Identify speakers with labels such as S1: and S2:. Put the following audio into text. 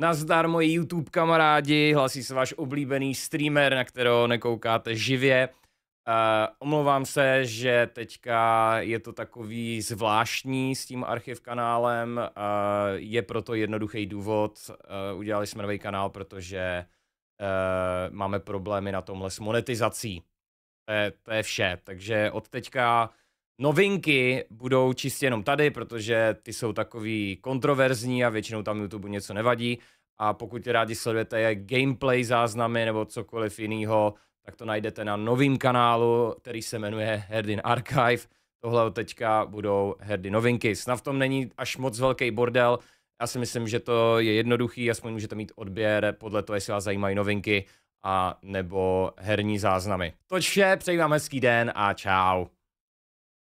S1: Nazdar moji YouTube kamarádi, hlasí se váš oblíbený streamer, na kterého nekoukáte živě. Uh, omlouvám se, že teďka je to takový zvláštní s tím archiv kanálem, uh, je proto jednoduchý důvod, uh, udělali jsme nový kanál, protože uh, máme problémy na tomhle s monetizací. To je, to je vše, takže od teďka Novinky budou čistě jenom tady, protože ty jsou takový kontroverzní a většinou tam YouTube něco nevadí. A pokud rádi sledujete gameplay záznamy nebo cokoliv jiného, tak to najdete na novém kanálu, který se jmenuje Herdin Archive. Tohle od teďka budou herdy novinky. Snad v tom není až moc velký bordel. Já si myslím, že to je jednoduchý, aspoň můžete mít odběr podle toho, jestli vás zajímají novinky a nebo herní záznamy. To vše, přeji vám hezký den a čau.